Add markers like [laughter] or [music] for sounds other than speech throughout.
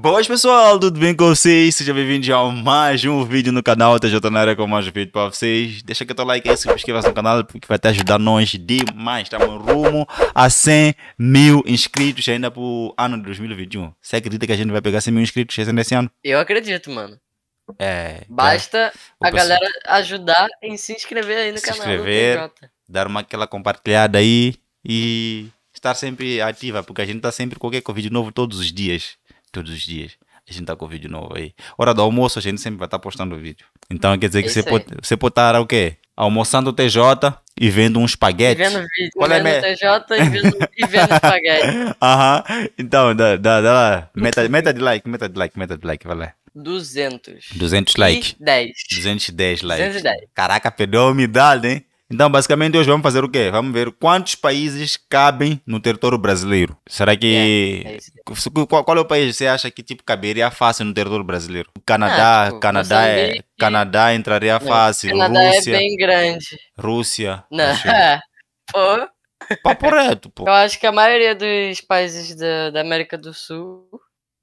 Boas pessoal, tudo bem com vocês? Sejam bem-vindos a mais um vídeo no canal TJ na área com mais um vídeo para vocês. Deixa que teu like aí, inscreva no canal porque vai te ajudar nós demais. Estamos tá rumo a 100 mil inscritos ainda para o ano de 2021. Você acredita que a gente vai pegar 100 mil inscritos esse ano? Eu acredito, mano. É. Basta é. a galera ajudar em se inscrever aí no se canal. Se inscrever, dar uma aquela compartilhada aí e estar sempre ativa porque a gente tá sempre com qualquer vídeo novo todos os dias todos os dias. A gente tá com vídeo novo aí. Hora do almoço, a gente sempre vai estar tá postando vídeo. Então quer dizer que é você pode, você pode estar o quê? Almoçando TJ e vendo um espaguete. vendo vídeo, Qual é vendo é TJ e vendo, e vendo espaguete. [laughs] Aham. Então, dá, dá, dá lá. Meta, meta de like, meta de like, meta de like, vai lá. 200. 200 likes. 10. 210 likes. 210. Caraca, perdeu a umidade, hein? Então, basicamente, hoje vamos fazer o quê? Vamos ver quantos países cabem no território brasileiro. Será que. É, é qual, qual, é o país que você acha que tipo, caberia fácil no território brasileiro? O Canadá, ah, tipo, Canadá, é, que... Canadá entraria não, fácil. Canadá é Rússia, é bem grande. Rússia. Não. [laughs] pô. Papo reto, pô. Eu acho que a maioria dos países da, da América do Sul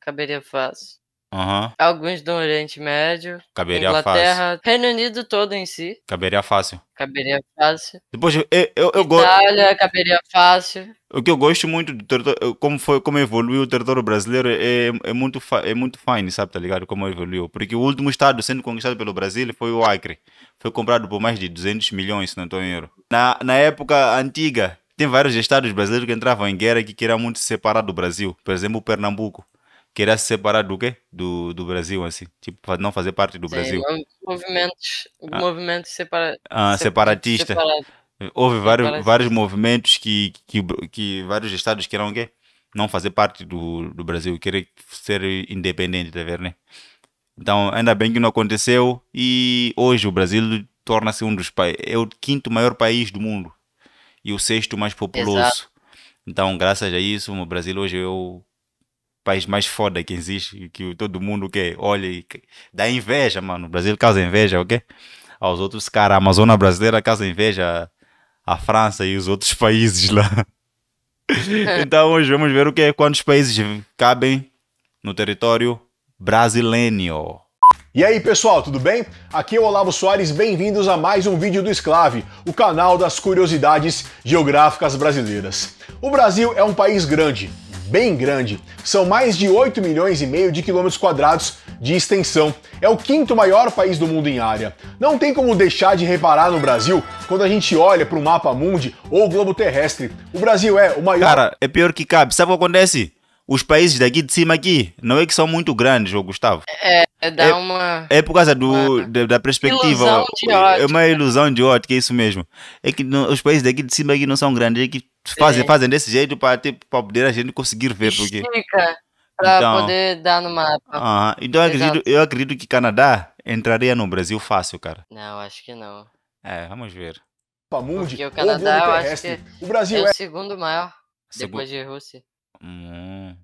caberia fácil. Uhum. Alguns do Oriente Médio. Caberia Inglaterra, fácil. Reino Unido todo em si. Caberia fácil. Caberia fácil. Depois, eu, eu, eu gosto. Itália, caberia fácil. O que eu gosto muito do território, como, foi, como evoluiu o território brasileiro, é, é, é muito, é muito fine, sabe, tá ligado? Como evoluiu. Porque o último estado sendo conquistado pelo Brasil foi o Acre. Foi comprado por mais de 200 milhões, se não estou em erro. Na, na época antiga, tem vários estados brasileiros que entravam em guerra e que queriam muito se separar do Brasil. Por exemplo, o Pernambuco queira se separar do quê? Do, do Brasil, assim. Tipo, não fazer parte do Sim, Brasil. Movimentos, ah. movimentos separa, ah, separatistas. Houve vários, vários movimentos que, que, que vários estados queiram o quê? Não fazer parte do, do Brasil, querer ser independente, tá vendo, né? Então, ainda bem que não aconteceu e hoje o Brasil torna-se um dos países, é o quinto maior país do mundo e o sexto mais populoso. Exato. Então, graças a isso, o Brasil hoje é o país mais foda que existe, que todo mundo que olha e que dá inveja, mano. O Brasil causa inveja, ok? Aos outros caras, a Amazônia brasileira causa inveja à França e os outros [laughs] países lá. É. então hoje vamos ver o que é quantos países cabem no território brasileiro. E aí pessoal, tudo bem? Aqui é o Olavo Soares, bem-vindos a mais um vídeo do Esclave, o canal das curiosidades geográficas brasileiras. O Brasil é um país grande, bem grande. São mais de 8 milhões e meio de quilômetros quadrados de extensão. É o quinto maior país do mundo em área. Não tem como deixar de reparar no Brasil quando a gente olha para o mapa mundi ou o globo terrestre. O Brasil é o maior. Cara, é pior que cabe. Sabe o que acontece? os países daqui de cima aqui não é que são muito grandes, o Gustavo. É, dá é uma. É, por causa do, da, da, perspectiva. Ilusão de ótica. É uma ilusão de ótica, é isso mesmo. É que os países daqui de cima aqui não são grandes, é que fazem, é. fazem desse jeito para tipo, poder a gente conseguir ver. Porque... para então, poder dar no mapa. Então eu acredito, eu acredito que Canadá entraria no Brasil fácil, cara. Não, acho que não. É, vamos ver. Porque o Canadá, eu é acho que o Brasil é, é o segundo maior, depois de Rússia. Hum,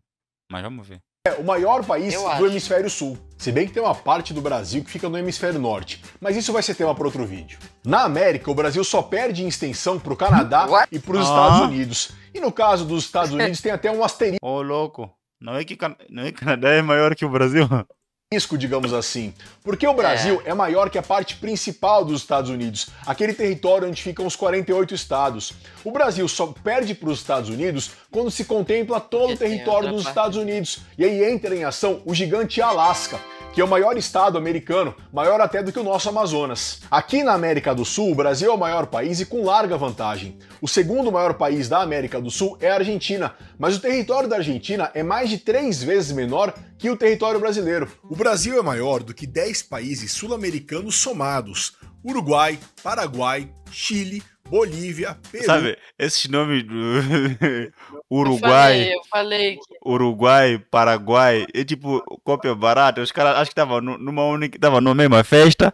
mas vamos ver. É o maior país Eu do acho. hemisfério sul. Se bem que tem uma parte do Brasil que fica no hemisfério norte, mas isso vai ser tema para outro vídeo. Na América, o Brasil só perde em extensão para o Canadá What? e para os ah. Estados Unidos. E no caso dos Estados [laughs] Unidos tem até um asterisco. Ô, oh, louco. Não é que Can... não é que Canadá é maior que o Brasil? risco, digamos assim, porque o Brasil é. é. maior que a parte principal dos Estados Unidos, aquele território onde ficam os 48 estados. O Brasil só perde para os Estados Unidos quando se contempla todo e o território dos parte. Estados Unidos, e aí entra em ação o gigante Alasca que é o maior estado americano, maior até do que o nosso Amazonas. Aqui na América do Sul, o Brasil é o maior país e com larga vantagem. O segundo maior país da América do Sul é a Argentina, mas o território da Argentina é mais de três vezes menor que o território brasileiro. O Brasil é maior do que 10 países sul-americanos somados: Uruguai, Paraguai, Chile, Bolívia, Peru. Sabe, esses nomes do [laughs] Uruguai. Eu falei, eu falei Uruguai, Paraguai, é tipo cópia barata. Os caras acho que estavam numa única, tava numa mesma festa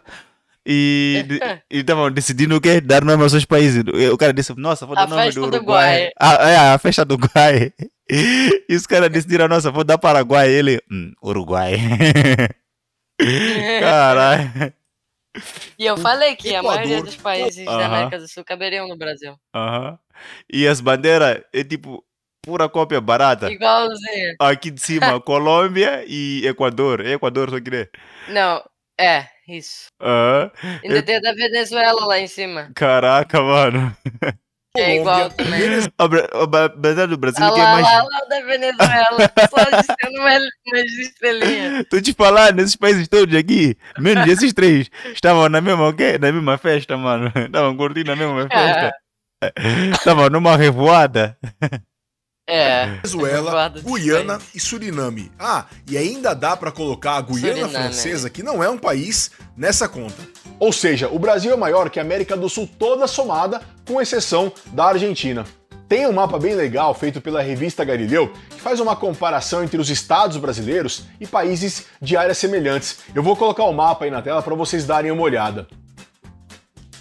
e estavam [laughs] decidindo o que dar nome aos seus países. O cara disse: "Nossa, vou dar a nome do Uruguai". Do Guai. A, ah, é, a festa do Uruguai. [laughs] E os caras decidiram: "Nossa, vou dar Paraguai". Ele: hum, Uruguai". Caralho. E eu falei que Equador. a maioria dos países uh -huh. da América do Sul caberiam no Brasil. Uh -huh. E as bandeiras é tipo pura cópia barata. Igualzinho. Aqui de cima, [laughs] Colômbia e Equador. Equador só querer. Não, é, isso. Uh -huh. Ainda é... tem da Venezuela lá em cima. Caraca, mano. [laughs] É igual também. Né? [laughs] A bandeira do Brasil, ninguém mais. Olha lá, lá da Venezuela, só dizendo tá umas, umas estrelinhas. [laughs] Tô te falar, nesses países todos aqui, menos esses três, estavam na mesma, okay? na mesma festa, mano. [laughs] Estavam curtindo a mesma festa. Ah. Estavam numa revoada. É, é. Venezuela, é Guiana e Suriname. Ah, e ainda dá para colocar a Guiana Suriname. Francesa, que não é um país, nessa conta. Ou seja, o Brasil é maior que a América do Sul toda somada, com exceção da Argentina. Tem um mapa bem legal feito pela revista Galileu que faz uma comparação entre os estados brasileiros e países de áreas semelhantes. Eu vou colocar o mapa aí na tela para vocês darem uma olhada.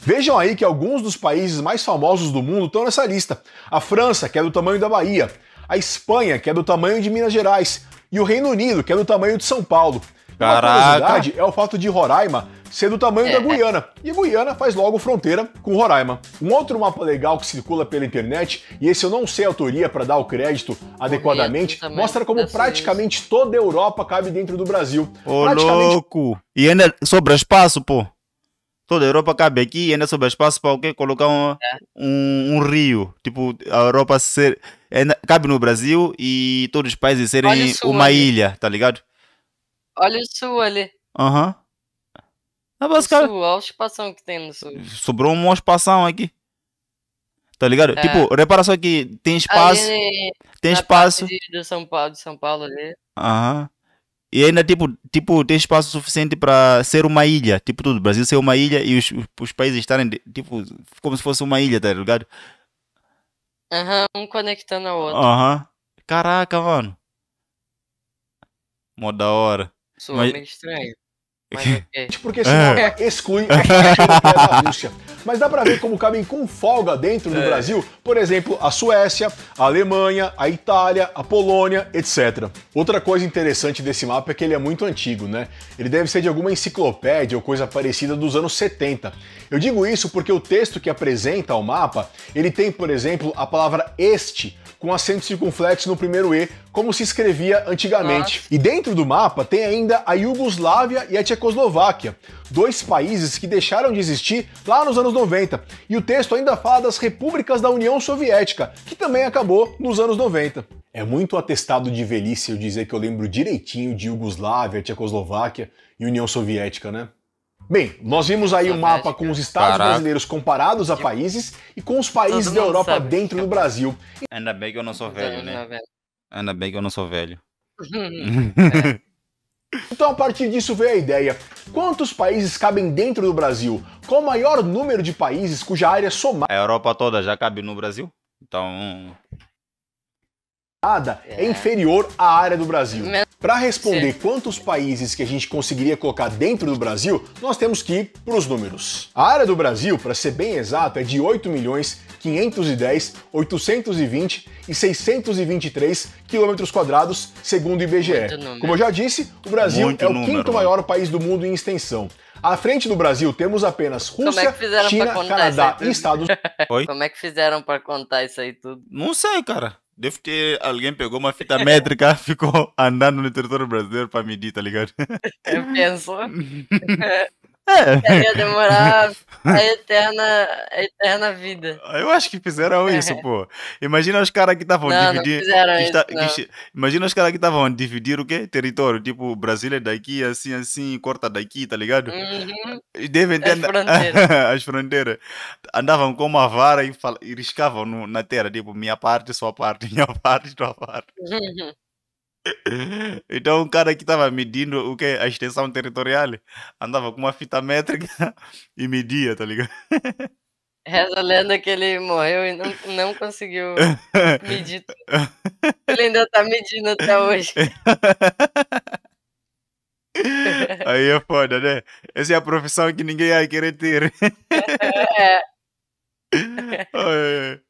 Vejam aí que alguns dos países mais famosos do mundo estão nessa lista. A França, que é do tamanho da Bahia, a Espanha, que é do tamanho de Minas Gerais, e o Reino Unido, que é do tamanho de São Paulo. Caraca. Uma curiosidade é o fato de Roraima ser do tamanho da é. Guiana. E Guiana faz logo fronteira com Roraima. Um outro mapa legal que circula pela internet, e esse eu não sei a autoria para dar o crédito adequadamente, Bonito, mostra como praticamente toda a Europa cabe dentro do Brasil. Ô, praticamente... louco! E ainda sobra espaço, pô? toda a Europa cabe aqui e ainda sobre espaço para o quê? Colocar um, um, um, rio. Tipo, a Europa ser, ainda, cabe no Brasil e todos os países serem uma ali. ilha, tá ligado? Olha o sul ali. Aham. Uhum. Ah, sul, olha o espação que tem no sul. Sobrou um bom espação aqui. Tá ligado? É. Tipo, repara só que tem espaço. Ali, tem espaço. De São Paulo, de São Paulo ali. Aham e ainda tipo, tipo tem espaço suficiente para ser uma ilha, tipo tudo, o Brasil ser uma ilha e os, os países estarem tipo como se fosse uma ilha, tá ligado? Aham, uhum, um conectando ao outro. Aham. Uhum. Caraca, mano. Mó da hora. Sou Mas... meio estranho. Mas é tipo, Porque senão é. é exclui é tipo a da Rússia. Mas dá para ver como cabem com folga dentro do é. Brasil, por exemplo, a Suécia, a Alemanha, a Itália, a Polônia, etc. Outra coisa interessante desse mapa é que ele é muito antigo, né? Ele deve ser de alguma enciclopédia ou coisa parecida dos anos 70. Eu digo isso porque o texto que apresenta o mapa, ele tem, por exemplo, a palavra este com acento circunflexo no primeiro E, como se escrevia antigamente. E dentro do mapa tem ainda a Iugoslávia e a Tchecoslováquia, dois países que deixaram de existir lá nos anos 90. E o texto ainda fala das repúblicas da União Soviética, que também acabou nos anos 90. É muito atestado de velhice eu dizer que eu lembro direitinho de Iugoslávia, Tchecoslováquia e União Soviética, né? Bem, nós vimos aí um mapa com os estados Parado. brasileiros comparados a países e com os países da Europa sabe. dentro do Brasil. Ainda bem que eu não sou velho, né? É Ainda bem que eu não sou velho. [laughs] Então, a partir disso veio a ideia: quantos países cabem dentro do Brasil? Qual o maior número de países cuja área somada. A Europa toda já cabe no Brasil? Então, é inferior à área do Brasil. Para responder quantos países que a gente conseguiria colocar dentro do Brasil, nós temos que ir para os números. A área do Brasil, para ser bem exato, é de 8 milhões 510, 820 e 623 quilômetros quadrados, segundo o IBGE. Como eu já disse, o Brasil Muito é o número, quinto né? maior país do mundo em extensão. À frente do Brasil temos apenas é Rússia, é China, Canadá e Estados Unidos. Como é que fizeram para contar isso aí tudo? Não sei, cara. Deve ter alguém pegou uma fita métrica, [laughs] ficou andando no território brasileiro para medir, tá ligado? Eu é, penso. [laughs] É. Ia demorar [laughs] a eterna, a eterna vida. Eu acho que fizeram é. isso, pô. Imagina os caras que estavam dividindo. imagina os caras que estavam dividir o quê? Território. Tipo, Brasília é daqui, assim, assim, corta daqui, tá ligado? Uhum. Devem ter as fronteiras. [laughs] as fronteiras. Andavam com uma vara e, fal... e riscavam no, na terra, tipo, minha parte, sua parte, [laughs] minha parte, tua parte. Uhum. Então o cara que tava medindo o que a extensão territorial andava com uma fita métrica [laughs] e media, tá ligado? Reza a lenda que ele morreu e não, não conseguiu medir. Ele ainda tá medindo até hoje. [laughs] Aí é foda, né? Essa é a profissão que ninguém vai querer ter. [laughs] É.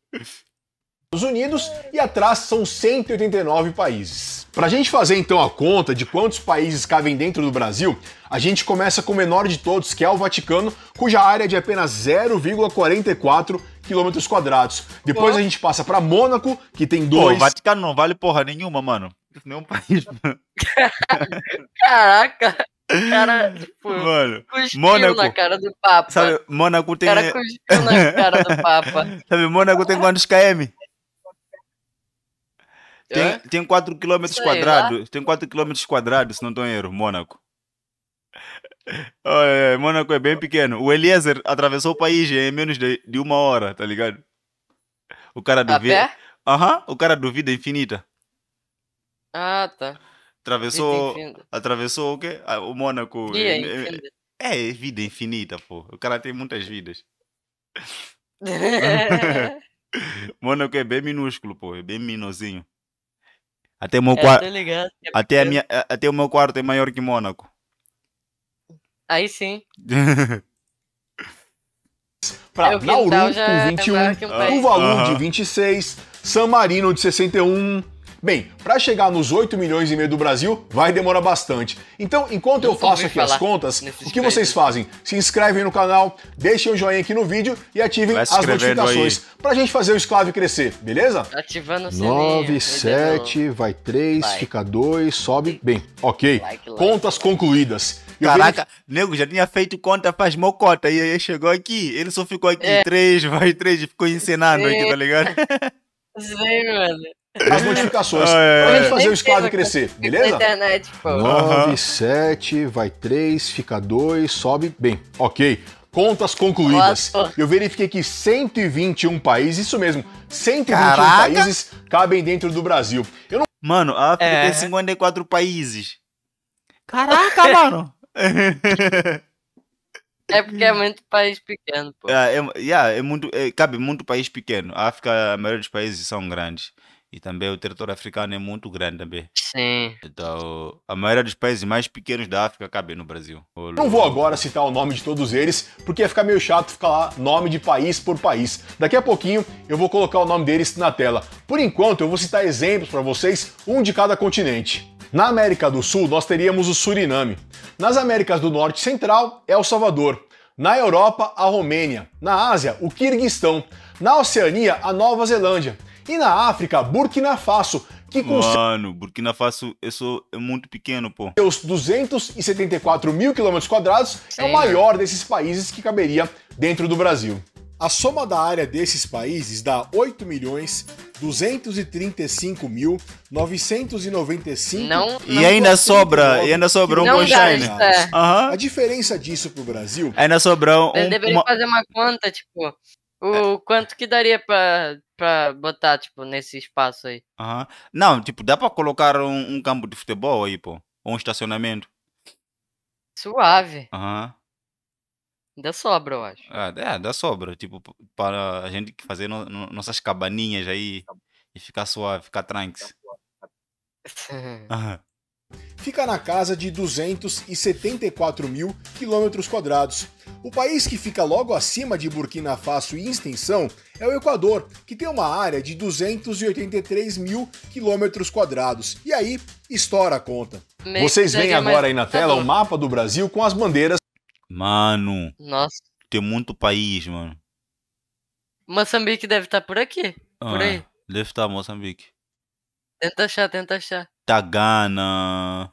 Unidos e atrás são 189 países. Para a gente fazer então a conta de quantos países cabem dentro do Brasil, a gente começa com o menor de todos, que é o Vaticano, cuja área é de apenas 0,44 quilômetros quadrados. Depois a gente passa para Mônaco, que tem dois. Pô, o Vaticano não vale porra nenhuma, mano. Nenhum país. Mano. [laughs] Caraca. Cara, tipo, mano, Mônaco, na cara do Papa. Sabe, Mônaco tem. O cara [laughs] cuspiu na cara do Papa. sabe, Mônaco tem quantos KM? Tem, é? tem 4 km quadrados. Tem 4 km quadrados, se não estou em erro, Mônaco. [laughs] Mônaco é bem pequeno. O Eliezer atravessou o país em menos de, de uma hora, tá ligado? O cara do Aham, uhum, o cara vida infinita. Ah, tá. Atravessou, atravessou o quê? Ah, o Mônaco. É, é, é, vida infinita, pô. O cara tem muitas vidas. [laughs] [laughs] Mônaco é bem minúsculo, pô. É bem minozinho. Até o meu é, quarto. É até, a minha... Até o meu quarto é maior que Mônaco. Aí sim. [laughs] pra Nauru, é com 21. Uh O valor uh -huh. de 26. San Marino, de 61. Bem, para chegar nos 8 milhões e meio do Brasil, vai demorar bastante. Então, enquanto eu, eu faço aqui as contas, o que vocês fazem? Se inscrevem no canal, deixem o um joinha aqui no vídeo e ativem as notificações para gente fazer o Esclave crescer, beleza? Ativando o sininho. 9, 7, vai 3, vai. fica 2, sobe. Bem, ok. Like, like, Contas concluídas. Eu Caraca, nego já tinha feito conta faz mocota e aí chegou aqui. Ele só ficou aqui é. três, vai três, ficou encenado Sim. aqui, tá ligado? [laughs] Sim, mano as notificações. Ah, é. Pra gente fazer o Squad crescer, beleza? Internet, pô. 9, 7, vai 3, fica 2, sobe. Bem, ok. Contas concluídas. Nossa. Eu verifiquei que 121 países, isso mesmo, 121 Caraca. países cabem dentro do Brasil. Eu não... Mano, a África é. tem 54 países. Caraca, [laughs] mano! É porque é muito país pequeno, pô. É, é, yeah, é muito, é, cabe muito país pequeno. A África, a maioria dos países são grandes. E também o território africano é muito grande também. Sim. Então, a maioria dos países mais pequenos da África cabe no Brasil. Não vou agora citar o nome de todos eles, porque ia ficar meio chato ficar lá nome de país por país. Daqui a pouquinho eu vou colocar o nome deles na tela. Por enquanto, eu vou citar exemplos para vocês, um de cada continente. Na América do Sul, nós teríamos o Suriname. Nas Américas do Norte e Central, El é Salvador. Na Europa, a Romênia. Na Ásia, o Quirguistão. Na Oceania, a Nova Zelândia. E na África, Burkina Faso, que com Mano, Burkina Faso, eu sou é muito pequeno, pô. Seus 274 mil quilômetros quadrados é o maior desses países que caberia dentro do Brasil. A soma da área desses países dá 8 milhões 995 não, e ainda sobra, e ainda sobrou um container. Uhum. A diferença disso pro Brasil, ainda sobrou um, Eles uma... fazer uma conta, tipo, o quanto que daria pra, pra botar, tipo, nesse espaço aí? Uhum. Não, tipo, dá pra colocar um, um, campo de futebol aí, pô. Ou um estacionamento. Suave. Aham. Uhum. Dá sobra, eu acho. Ah, é, dá sobra. Tipo, para a gente fazer no, no, nossas cabaninhas aí tá e ficar suave, ficar tranks. uhum fica na casa de 274 mil quilômetros quadrados. O país que fica logo acima de Burkina Faso em extensão é o Equador, que tem uma área de 283 mil quilômetros quadrados. E aí, estoura a conta. Meio Vocês veem é, agora mais... aí na tá tela tá o mapa do Brasil com as bandeiras. Mano. Nossa. Tem muito país, mano. Moçambique deve estar tá por aqui. Ah, por aí. Deve estar tá, Moçambique. Tenta achar, tenta achar da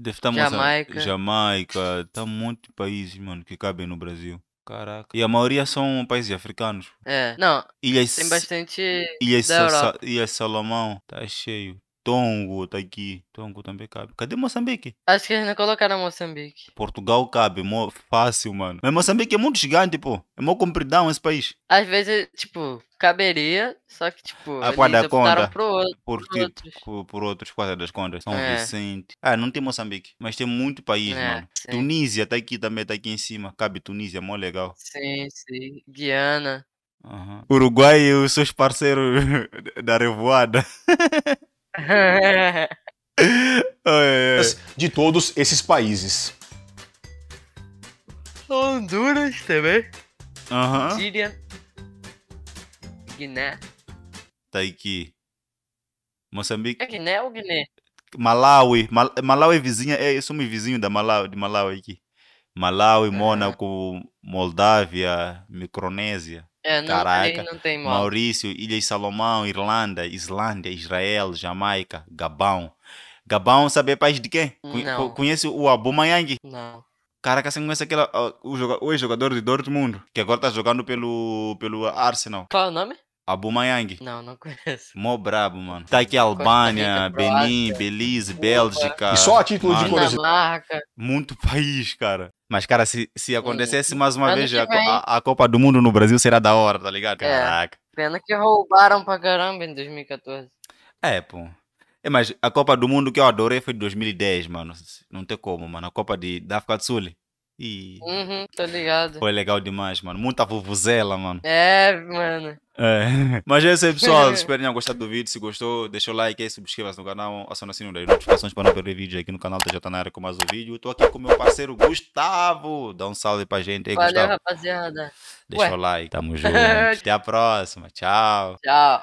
Deve estar tá Jamaica. Jamaica. Tá um monte de países, mano, que cabem no Brasil. Caraca. E a maioria são países africanos. É. Não. Ilhas, tem bastante. Ilhas, Sa Ilhas Salomão. Tá cheio. Tongo tá aqui. Tongo também cabe. Cadê Moçambique? Acho que eles não colocaram Moçambique. Portugal cabe, mó fácil, mano. Mas Moçambique é muito gigante, pô. É mó compridão esse país. Às vezes, tipo, caberia, só que, tipo, A ah, eles da conta. pro outro, por, tipo, por, outros. Por, por outros, quase das contas. São é. Vicente. Ah, não tem Moçambique, mas tem muito país, é, mano. Sim. Tunísia tá aqui também, tá aqui em cima. Cabe Tunísia, mó legal. Sim, sim. Guiana. Uhum. Uruguai e os seus parceiros [laughs] da revoada. [laughs] [laughs] de todos esses países. Honduras também. Uhum. Síria. Guiné. Taiki. Tá Moçambique. É Guiné ou Guiné? Malawi. Mal Malawi é vizinha. É, um vizinho da Malawi, de Malawi aqui. Malawi, ah. Mônaco, Moldávia, Micronésia. É, não Caraca. Tem, não tem mal. Maurício, Ilhas Salomão, Irlanda, Islândia, Israel, Jamaica, Gabão. Gabão, sabe é país de quem? Não. Conhece o Aubameyang? Não. Caraca, você conhece aquele uh, o, jogador, o jogador de Dortmund, que agora está jogando pelo, pelo Arsenal. Qual é o nome? Abumayang. Não, não conheço. Mó brabo, mano. Tá aqui Albânia, Rica, Benin, Belize, Bélgica. E só a título mano. de curiosidade. Muito país, cara. Mas, cara, se, se acontecesse mais uma vez a, a, Copa do Mundo no Brasil, será da hora, tá ligado? É. Caraca. É. Pena que roubaram pra caramba em 2014. É, pô. É, mas a Copa do Mundo que eu adorei foi de 2010, mano. Não tem como, mano. A Copa de, da África do Sul. E... Uhum, tô ligado. Foi legal demais, mano. Muita vuvuzela, mano. É, mano. É. Mas é isso aí, pessoal. [laughs] Espero que tenham gostado do vídeo. Se gostou, deixa o like aí, subscreva-se no canal, aciona o sininho das notificações para não perder vídeos aqui no canal da tá? tá área com mais um vídeo. Estou aqui com o meu parceiro Gustavo. Dá um salve pra gente aí, Valeu, Gustavo. rapaziada. Deixa Ué. o like. Tamo [laughs] junto. Até a próxima. Tchau. Tchau.